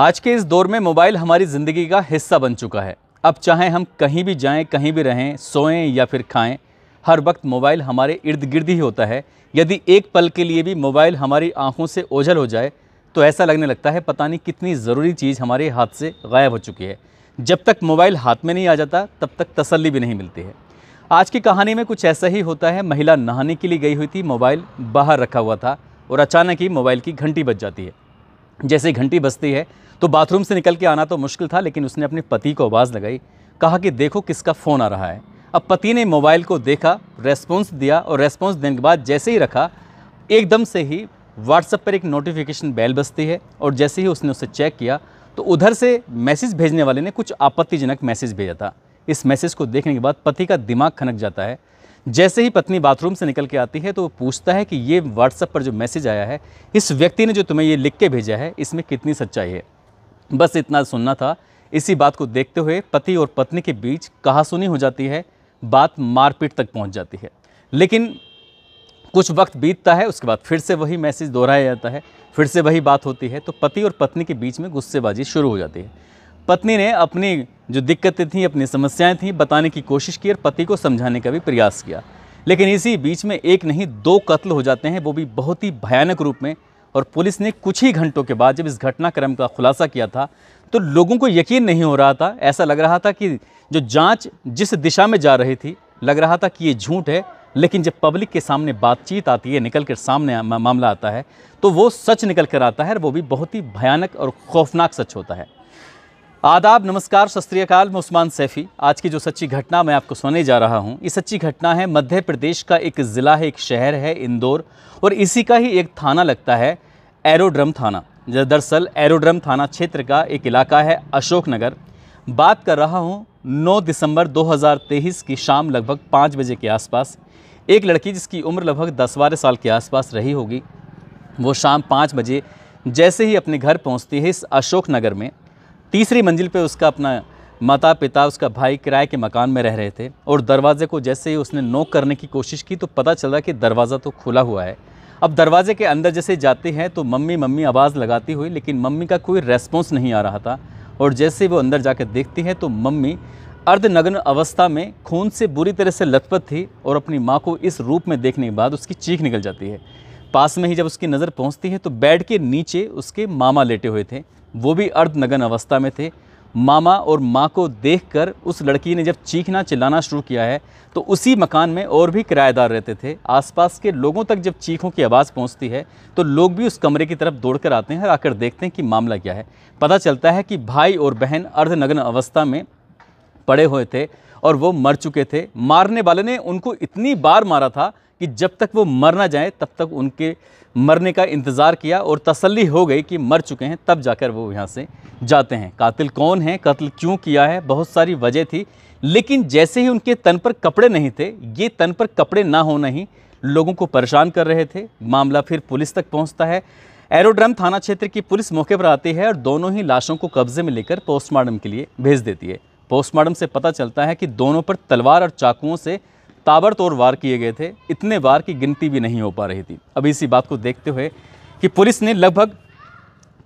आज के इस दौर में मोबाइल हमारी ज़िंदगी का हिस्सा बन चुका है अब चाहे हम कहीं भी जाएं, कहीं भी रहें सोएं या फिर खाएं, हर वक्त मोबाइल हमारे इर्द गिर्द ही होता है यदि एक पल के लिए भी मोबाइल हमारी आंखों से ओझल हो जाए तो ऐसा लगने लगता है पता नहीं कितनी ज़रूरी चीज़ हमारे हाथ से गायब हो चुकी है जब तक मोबाइल हाथ में नहीं आ जाता तब तक तसली भी नहीं मिलती है आज की कहानी में कुछ ऐसा ही होता है महिला नहाने के लिए गई हुई थी मोबाइल बाहर रखा हुआ था और अचानक ही मोबाइल की घंटी बज जाती है जैसे घंटी बजती है तो बाथरूम से निकल के आना तो मुश्किल था लेकिन उसने अपने पति को आवाज़ लगाई कहा कि देखो किसका फ़ोन आ रहा है अब पति ने मोबाइल को देखा रेस्पॉन्स दिया और रेस्पॉन्स देने के बाद जैसे ही रखा एकदम से ही व्हाट्सएप पर एक नोटिफिकेशन बेल बजती है और जैसे ही उसने उसे चेक किया तो उधर से मैसेज भेजने वाले ने कुछ आपत्तिजनक मैसेज भेजा था इस मैसेज को देखने के बाद पति का दिमाग खनक जाता है जैसे ही पत्नी बाथरूम से निकल के आती है तो वो पूछता है कि ये व्हाट्सएप पर जो मैसेज आया है इस व्यक्ति ने जो तुम्हें ये लिख के भेजा है इसमें कितनी सच्चाई है बस इतना सुनना था इसी बात को देखते हुए पति और पत्नी के बीच कहासुनी हो जाती है बात मारपीट तक पहुँच जाती है लेकिन कुछ वक्त बीतता है उसके बाद फिर से वही मैसेज दोहराया जाता है फिर से वही बात होती है तो पति और पत्नी के बीच में गुस्सेबाजी शुरू हो जाती है पत्नी ने अपनी जो दिक्कतें थीं अपनी समस्याएं थीं बताने की कोशिश की और पति को समझाने का भी प्रयास किया लेकिन इसी बीच में एक नहीं दो कत्ल हो जाते हैं वो भी बहुत ही भयानक रूप में और पुलिस ने कुछ ही घंटों के बाद जब इस घटनाक्रम का खुलासा किया था तो लोगों को यकीन नहीं हो रहा था ऐसा लग रहा था कि जो जाँच जिस दिशा में जा रही थी लग रहा था कि ये झूठ है लेकिन जब पब्लिक के सामने बातचीत आती है निकल कर सामने मामला आता है तो वो सच निकल कर आता है और वो भी बहुत ही भयानक और खौफनाक सच होता है आदाब नमस्कार सत मैं उस्मान सैफ़ी आज की जो सच्ची घटना मैं आपको सुनने जा रहा हूँ ये सच्ची घटना है मध्य प्रदेश का एक ज़िला है एक शहर है इंदौर और इसी का ही एक थाना लगता है एरोड्रम थाना दरअसल एरोड्रम थाना क्षेत्र का एक इलाका है अशोक नगर बात कर रहा हूँ 9 दिसंबर 2023 की शाम लगभग पाँच बजे के आसपास एक लड़की जिसकी उम्र लगभग दस बारह साल के आसपास रही होगी वो शाम पाँच बजे जैसे ही अपने घर पहुँचती है इस अशोक नगर में तीसरी मंजिल पे उसका अपना माता पिता उसका भाई किराए के मकान में रह रहे थे और दरवाजे को जैसे ही उसने नोक करने की कोशिश की तो पता चला कि दरवाज़ा तो खुला हुआ है अब दरवाजे के अंदर जैसे जाते हैं तो मम्मी मम्मी आवाज़ लगाती हुई लेकिन मम्मी का कोई रेस्पॉन्स नहीं आ रहा था और जैसे वो अंदर जाकर देखती हैं तो मम्मी अर्धनग्न अवस्था में खून से बुरी तरह से लथपथ थी और अपनी माँ को इस रूप में देखने के बाद उसकी चीख निकल जाती है पास में ही जब उसकी नज़र पहुंचती है तो बेड के नीचे उसके मामा लेटे हुए थे वो भी अर्धनगन अवस्था में थे मामा और माँ को देखकर उस लड़की ने जब चीखना चिल्लाना शुरू किया है तो उसी मकान में और भी किराएदार रहते थे आसपास के लोगों तक जब चीखों की आवाज़ पहुंचती है तो लोग भी उस कमरे की तरफ दौड़कर आते हैं और आकर देखते हैं कि मामला क्या है पता चलता है कि भाई और बहन अर्धनग्न अवस्था में पड़े हुए थे और वो मर चुके थे मारने वाले ने उनको इतनी बार मारा था कि जब तक वो मर ना जाए तब तक उनके मरने का इंतज़ार किया और तसल्ली हो गई कि मर चुके हैं तब जाकर वो यहाँ से जाते हैं कातिल कौन है कत्ल क्यों किया है बहुत सारी वजह थी लेकिन जैसे ही उनके तन पर कपड़े नहीं थे ये तन पर कपड़े ना होना ही लोगों को परेशान कर रहे थे मामला फिर पुलिस तक पहुँचता है एरोड्रम थाना क्षेत्र की पुलिस मौके पर आती है और दोनों ही लाशों को कब्जे में लेकर पोस्टमार्टम के लिए भेज देती है पोस्टमार्टम से पता चलता है कि दोनों पर तलवार और चाकुओं से ताबड़तोड़ वार किए गए थे इतने वार की गिनती भी नहीं हो पा रही थी अब इसी बात को देखते हुए कि पुलिस ने लगभग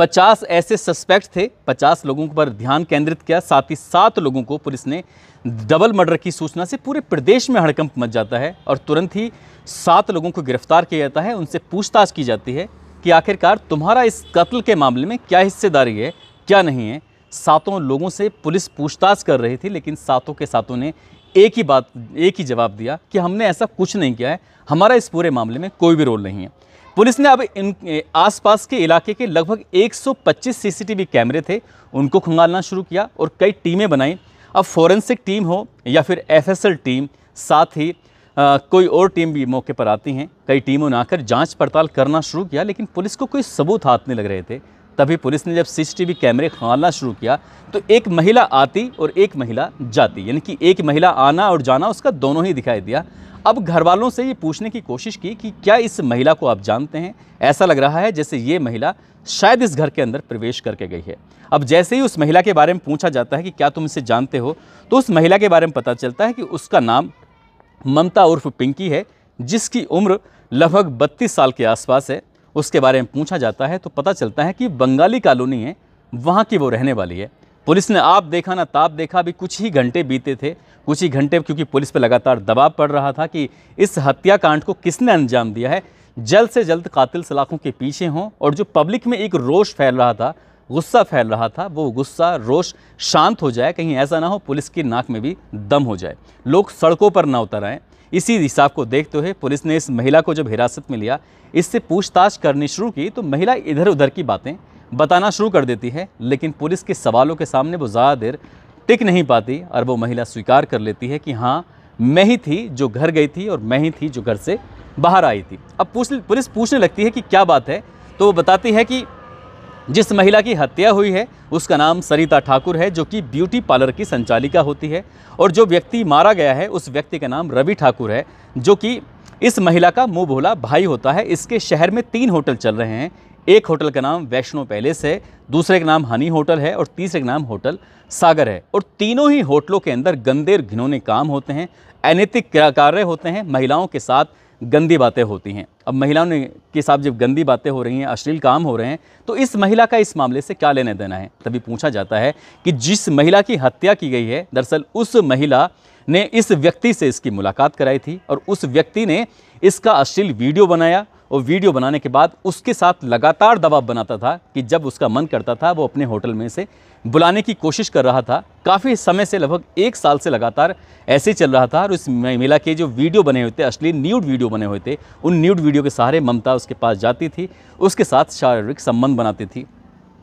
50 ऐसे सस्पेक्ट थे 50 लोगों पर ध्यान केंद्रित किया साथ ही सात लोगों को पुलिस ने डबल मर्डर की सूचना से पूरे प्रदेश में हड़कंप मच जाता है और तुरंत ही सात लोगों को गिरफ्तार किया जाता है उनसे पूछताछ की जाती है कि आखिरकार तुम्हारा इस कत्ल के मामले में क्या हिस्सेदारी है क्या नहीं है सातों लोगों से पुलिस पूछताछ कर रही थी लेकिन सातों के सातों ने एक ही बात एक ही जवाब दिया कि हमने ऐसा कुछ नहीं किया है हमारा इस पूरे मामले में कोई भी रोल नहीं है पुलिस ने अब इन आसपास के इलाके के लगभग 125 सीसीटीवी कैमरे थे उनको खंगालना शुरू किया और कई टीमें बनाई अब फॉरेंसिक टीम हो या फिर एफएसएल टीम साथ ही आ, कोई और टीम भी मौके पर आती हैं कई टीमों ने आकर जांच पड़ताल करना शुरू किया लेकिन पुलिस को कोई सबूत हाथ नहीं लग रहे थे तभी पुलिस ने जब सीसीटीवी कैमरे खंगालना शुरू किया तो एक महिला आती और एक महिला जाती यानी कि एक महिला आना और जाना उसका दोनों ही दिखाई दिया अब घर वालों से ये पूछने की कोशिश की कि क्या इस महिला को आप जानते हैं ऐसा लग रहा है जैसे ये महिला शायद इस घर के अंदर प्रवेश करके गई है अब जैसे ही उस महिला के बारे में पूछा जाता है कि क्या तुम इसे जानते हो तो उस महिला के बारे में पता चलता है कि उसका नाम ममता उर्फ पिंकी है जिसकी उम्र लगभग बत्तीस साल के आसपास है उसके बारे में पूछा जाता है तो पता चलता है कि बंगाली कॉलोनी है वहाँ की वो रहने वाली है पुलिस ने आप देखा ना ताप देखा अभी कुछ ही घंटे बीते थे कुछ ही घंटे क्योंकि पुलिस पर लगातार दबाव पड़ रहा था कि इस हत्याकांड को किसने अंजाम दिया है जल्द से जल्द कातिल सलाखों के पीछे हों और जो पब्लिक में एक रोष फैल रहा था गुस्सा फैल रहा था वो गुस्सा रोष शांत हो जाए कहीं ऐसा ना हो पुलिस की नाक में भी दम हो जाए लोग सड़कों पर ना उतर आएँ इसी हिसाब को देखते हुए पुलिस ने इस महिला को जब हिरासत में लिया इससे पूछताछ करनी शुरू की तो महिला इधर उधर की बातें बताना शुरू कर देती है लेकिन पुलिस के सवालों के सामने वो ज़्यादा देर टिक नहीं पाती और वो महिला स्वीकार कर लेती है कि हाँ मैं ही थी जो घर गई थी और मैं ही थी जो घर से बाहर आई थी अब पुलिस पूछने लगती है कि क्या बात है तो वो बताती है कि जिस महिला की हत्या हुई है उसका नाम सरिता ठाकुर है जो कि ब्यूटी पार्लर की संचालिका होती है और जो व्यक्ति मारा गया है उस व्यक्ति का नाम रवि ठाकुर है जो कि इस महिला का मुँह भोला भाई होता है इसके शहर में तीन होटल चल रहे हैं एक होटल का नाम वैष्णो पैलेस है दूसरे का नाम हनी होटल है और तीसरे का नाम होटल सागर है और तीनों ही होटलों के अंदर गंदे घिनौने काम होते हैं अनैतिक कार्य होते हैं महिलाओं के साथ गंदी बातें होती हैं अब महिलाओं ने के साथ जब गंदी बातें हो रही हैं अश्लील काम हो रहे हैं तो इस महिला का इस मामले से क्या लेने देना है तभी पूछा जाता है कि जिस महिला की हत्या की गई है दरअसल उस महिला ने इस व्यक्ति से इसकी मुलाकात कराई थी और उस व्यक्ति ने इसका अश्लील वीडियो बनाया और वीडियो बनाने के बाद उसके साथ लगातार दबाव बनाता था कि जब उसका मन करता था वो अपने होटल में से बुलाने की कोशिश कर रहा था काफ़ी समय से लगभग एक साल से लगातार ऐसे चल रहा था और उस मेला के जो वीडियो बने हुए थे असली न्यूड वीडियो बने हुए थे उन न्यूड वीडियो के सहारे ममता उसके पास जाती थी उसके साथ शारीरिक संबंध बनाती थी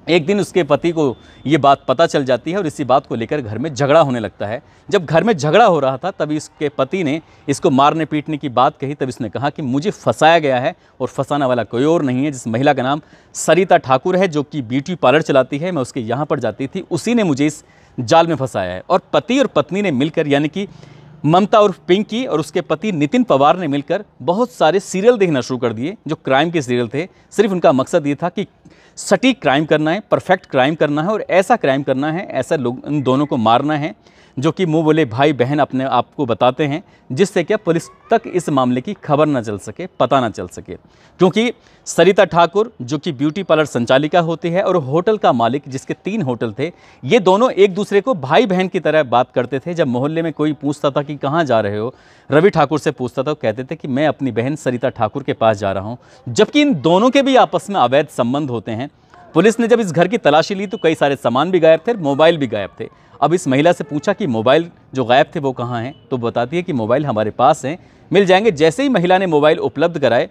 एक दिन उसके पति को ये बात पता चल जाती है और इसी बात को लेकर घर में झगड़ा होने लगता है जब घर में झगड़ा हो रहा था तभी इसके पति ने इसको मारने पीटने की बात कही तब इसने कहा कि मुझे फंसाया गया है और फंसाने वाला कोई और नहीं है जिस महिला का नाम सरिता ठाकुर है जो कि ब्यूटी पार्लर चलाती है मैं उसके यहाँ पर जाती थी उसी ने मुझे इस जाल में फंसाया है और पति और पत्नी ने मिलकर यानी कि ममता उर्फ पिंकी और उसके पति नितिन पवार ने मिलकर बहुत सारे सीरियल देखना शुरू कर दिए जो क्राइम के सीरियल थे सिर्फ उनका मकसद ये था कि सटीक क्राइम करना है परफेक्ट क्राइम करना है और ऐसा क्राइम करना है ऐसा लोग इन दोनों को मारना है जो कि मुँह बोले भाई बहन अपने आप को बताते हैं जिससे क्या पुलिस तक इस मामले की खबर ना चल सके पता ना चल सके क्योंकि सरिता ठाकुर जो कि ब्यूटी पार्लर संचालिका होती है और होटल का मालिक जिसके तीन होटल थे ये दोनों एक दूसरे को भाई बहन की तरह बात करते थे जब मोहल्ले में कोई पूछता था कि कहाँ जा रहे हो रवि ठाकुर से पूछता था कहते थे कि मैं अपनी बहन सरिता ठाकुर के पास जा रहा हूँ जबकि इन दोनों के भी आपस में अवैध संबंध होते हैं पुलिस ने जब इस घर की तलाशी ली तो कई सारे सामान भी गायब थे मोबाइल भी गायब थे अब इस महिला से पूछा कि मोबाइल जो गायब थे वो कहाँ हैं तो बताती है कि मोबाइल हमारे पास हैं मिल जाएंगे जैसे ही महिला ने मोबाइल उपलब्ध कराए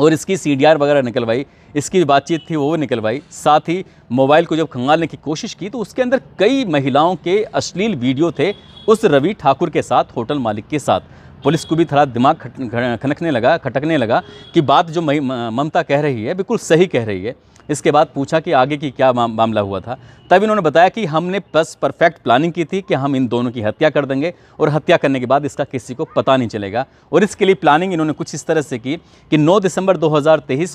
और इसकी सी वगैरह निकलवाई इसकी बातचीत थी वो निकलवाई साथ ही मोबाइल को जब खंगालने की कोशिश की तो उसके अंदर कई महिलाओं के अश्लील वीडियो थे उस रवि ठाकुर के साथ होटल मालिक के साथ पुलिस को भी थोड़ा दिमाग खट, खनकने लगा खटकने लगा कि बात जो ममता कह रही है बिल्कुल सही कह रही है इसके बाद पूछा कि आगे की क्या मामला हुआ था तब इन्होंने बताया कि हमने बस परफेक्ट प्लानिंग की थी कि हम इन दोनों की हत्या कर देंगे और हत्या करने के बाद इसका किसी को पता नहीं चलेगा और इसके लिए प्लानिंग इन्होंने कुछ इस तरह से की कि नौ दिसंबर दो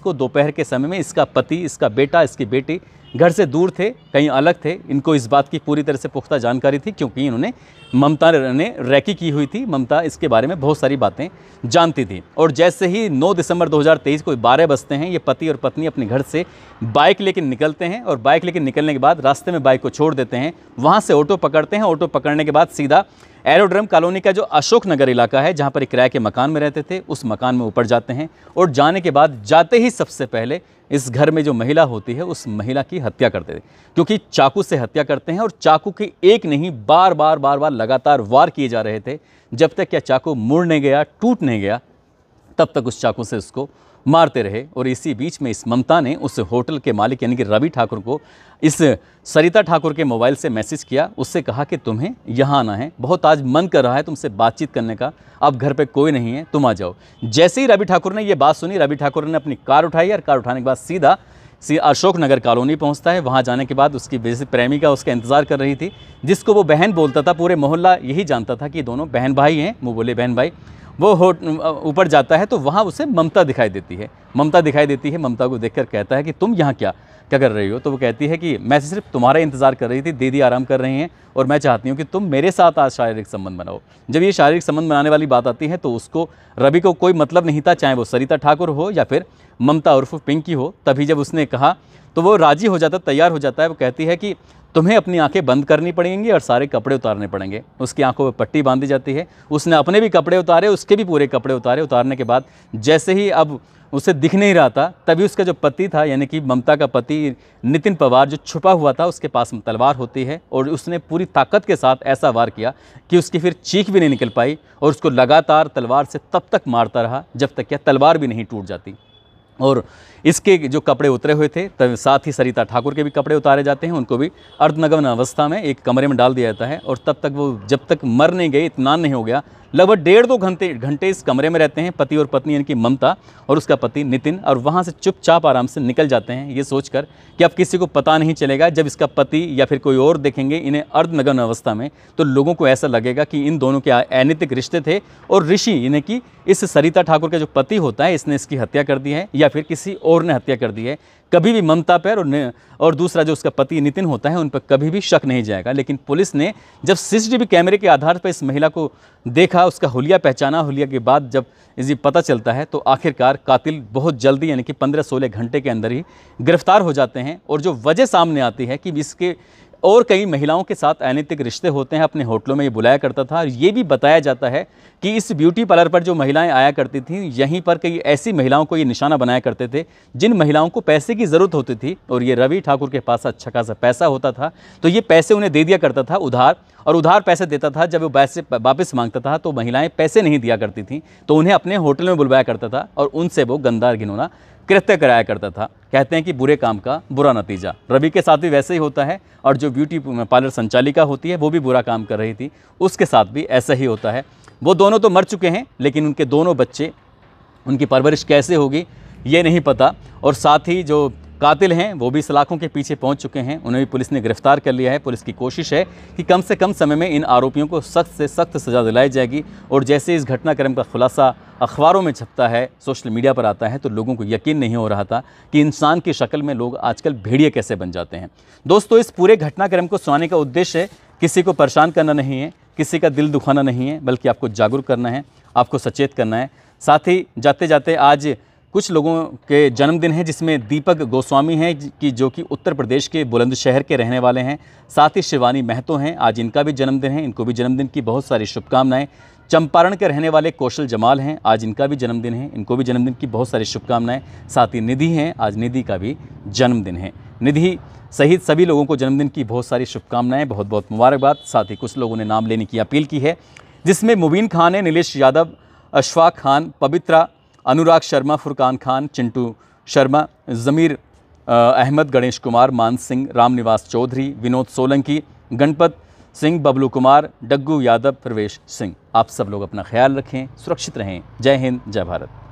को दोपहर के समय में इसका पति इसका बेटा इसकी बेटी घर से दूर थे कहीं अलग थे इनको इस बात की पूरी तरह से पुख्ता जानकारी थी क्योंकि इन्होंने ममता ने रैकी की हुई थी ममता इसके बारे में बहुत सारी बातें जानती थी और जैसे ही 9 दिसंबर 2023 को बारह बजते हैं ये पति और पत्नी अपने घर से बाइक लेकर निकलते हैं और बाइक लेकर निकलने के बाद रास्ते में बाइक को छोड़ देते हैं वहाँ से ऑटो पकड़ते हैं ऑटो पकड़ने के बाद सीधा एरोड्रम कॉलोनी का जो अशोक नगर इलाका है जहाँ पर एक किराए के मकान में रहते थे उस मकान में ऊपर जाते हैं और जाने के बाद जाते ही सबसे पहले इस घर में जो महिला होती है उस महिला की हत्या करते थे क्योंकि चाकू से हत्या करते हैं और चाकू की एक नहीं बार बार बार बार लगातार वार किए जा रहे थे जब तक क्या चाकू मुड़ नहीं गया टूट नहीं गया तब तक उस चाकू से उसको मारते रहे और इसी बीच में इस ममता ने उस होटल के मालिक यानी कि रवि ठाकुर को इस सरिता ठाकुर के मोबाइल से मैसेज किया उससे कहा कि तुम्हें यहाँ आना है बहुत आज मन कर रहा है तुमसे बातचीत करने का अब घर पे कोई नहीं है तुम आ जाओ जैसे ही रवि ठाकुर ने ये बात सुनी रवि ठाकुर ने अपनी कार उठाई और कार उठाने के बाद सीधा सी अशोकनगर कॉलोनी पहुंचता है वहां जाने के बाद उसकी बेसिक प्रेमिका उसका इंतज़ार कर रही थी जिसको वो बहन बोलता था पूरे मोहल्ला यही जानता था कि दोनों बहन भाई हैं वो बोले बहन भाई वो हो ऊपर जाता है तो वहाँ उसे ममता दिखाई देती है ममता दिखाई देती है ममता को देखकर कहता है कि तुम यहाँ क्या क्या कर रही हो तो वो कहती है कि मैं सिर्फ तुम्हारा इंतज़ार कर रही थी दीदी आराम कर रही हैं और मैं चाहती हूँ कि तुम मेरे साथ आज शारीरिक संबंध बनाओ जब ये शारीरिक संबंध बनाने वाली बात आती है तो उसको रवि को कोई मतलब नहीं था चाहे वो सरिता ठाकुर हो या फिर ममता उर्फ पिंकी हो तभी जब उसने कहा तो वो राज़ी हो जाता तैयार हो जाता है वो कहती है कि तुम्हें अपनी आंखें बंद करनी पड़ेंगी और सारे कपड़े उतारने पड़ेंगे उसकी आंखों पर पट्टी बांधी जाती है उसने अपने भी कपड़े उतारे उसके भी पूरे कपड़े उतारे उतारने के बाद जैसे ही अब उसे दिख नहीं रहा था तभी उसका जो पति था यानी कि ममता का पति नितिन पवार जो छुपा हुआ था उसके पास तलवार होती है और उसने पूरी ताकत के साथ ऐसा वार किया कि उसकी फिर चीख भी नहीं निकल पाई और उसको लगातार तलवार से तब तक मारता रहा जब तक क्या तलवार भी नहीं टूट जाती और इसके जो कपड़े उतरे हुए थे तब तो साथ ही सरिता ठाकुर के भी कपड़े उतारे जाते हैं उनको भी अर्धनग्न अवस्था में एक कमरे में डाल दिया जाता है और तब तक वो जब तक मर नहीं गए इतना नहीं हो गया लगभग डेढ़ दो घंटे घंटे इस कमरे में रहते हैं पति और पत्नी यानी कि ममता और उसका पति नितिन और वहाँ से चुपचाप आराम से निकल जाते हैं ये सोचकर कि अब किसी को पता नहीं चलेगा जब इसका पति या फिर कोई और देखेंगे इन्हें अर्धनगन अवस्था में तो लोगों को ऐसा लगेगा कि इन दोनों के अनैतिक रिश्ते थे और ऋषि इन्हें कि इस सरिता ठाकुर का जो पति होता है इसने इसकी हत्या कर दी है या फिर किसी और ने हत्या कर दी है कभी भी ममता पर और और दूसरा जो उसका पति नितिन होता है उन पर कभी भी शक नहीं जाएगा लेकिन पुलिस ने जब सीसीटीवी कैमरे के आधार पर इस महिला को देखा उसका हुलिया पहचाना हुलिया के बाद जब इसे पता चलता है तो आखिरकार कातिल बहुत जल्दी यानी कि पंद्रह सोलह घंटे के अंदर ही गिरफ्तार हो जाते हैं और जो वजह सामने आती है कि इसके और कई महिलाओं के साथ अनैतिक रिश्ते होते हैं अपने होटलों में ये बुलाया करता था और ये भी बताया जाता है कि इस ब्यूटी पार्लर पर जो महिलाएं आया करती थीं यहीं पर कई ऐसी महिलाओं को ये निशाना बनाया करते थे जिन महिलाओं को पैसे की ज़रूरत होती थी और ये रवि ठाकुर के पास अच्छा खासा पैसा होता था तो ये पैसे उन्हें दे दिया करता था उधार और उधार पैसे देता था जब वो पैसे वापस मांगता था तो महिलाएँ पैसे नहीं दिया करती थीं तो उन्हें अपने होटल में बुलवाया करता था और उनसे वो गंदा घिनौना कृत्य कराया करता था कहते हैं कि बुरे काम का बुरा नतीजा रवि के साथ भी वैसे ही होता है और जो ब्यूटी पार्लर संचालिका होती है वो भी बुरा काम कर रही थी उसके साथ भी ऐसा ही होता है वो दोनों तो मर चुके हैं लेकिन उनके दोनों बच्चे उनकी परवरिश कैसे होगी ये नहीं पता और साथ ही जो कातिल हैं वो भी सलाखों के पीछे पहुंच चुके हैं उन्हें भी पुलिस ने गिरफ्तार कर लिया है पुलिस की कोशिश है कि कम से कम समय में इन आरोपियों को सख्त से सख्त सज़ा दिलाई जाएगी और जैसे इस घटनाक्रम का खुलासा अखबारों में छपता है सोशल मीडिया पर आता है तो लोगों को यकीन नहीं हो रहा था कि इंसान की शक्ल में लोग आजकल भेड़िए कैसे बन जाते हैं दोस्तों इस पूरे घटनाक्रम को सुनाने का उद्देश्य किसी को परेशान करना नहीं है किसी का दिल दुखाना नहीं है बल्कि आपको जागरूक करना है आपको सचेत करना है साथ ही जाते जाते आज कुछ लोगों के जन्मदिन हैं जिसमें दीपक गोस्वामी हैं कि जो कि उत्तर प्रदेश के बुलंदशहर के रहने वाले हैं साथ ही शिवानी महतो हैं आज इनका भी जन्मदिन है इनको भी जन्मदिन की बहुत सारी शुभकामनाएं चंपारण के रहने वाले कौशल जमाल हैं आज इनका भी जन्मदिन है इनको भी जन्मदिन की बहुत सारी शुभकामनाएं साथ ही निधि हैं आज निधि का भी जन्मदिन है निधि सहित सभी लोगों को जन्मदिन की बहुत सारी शुभकामनाएं बहुत बहुत मुबारकबाद साथ ही कुछ लोगों ने नाम लेने की अपील की है जिसमें मुबीन खान है नीलेश यादव अशफाक खान पवित्रा अनुराग शर्मा फुरकान खान चिंटू शर्मा ज़मीर अहमद गणेश कुमार मान सिंह रामनिवास चौधरी विनोद सोलंकी गणपत सिंह बबलू कुमार डग्गू यादव प्रवेश सिंह आप सब लोग अपना ख्याल रखें सुरक्षित रहें जय हिंद जय भारत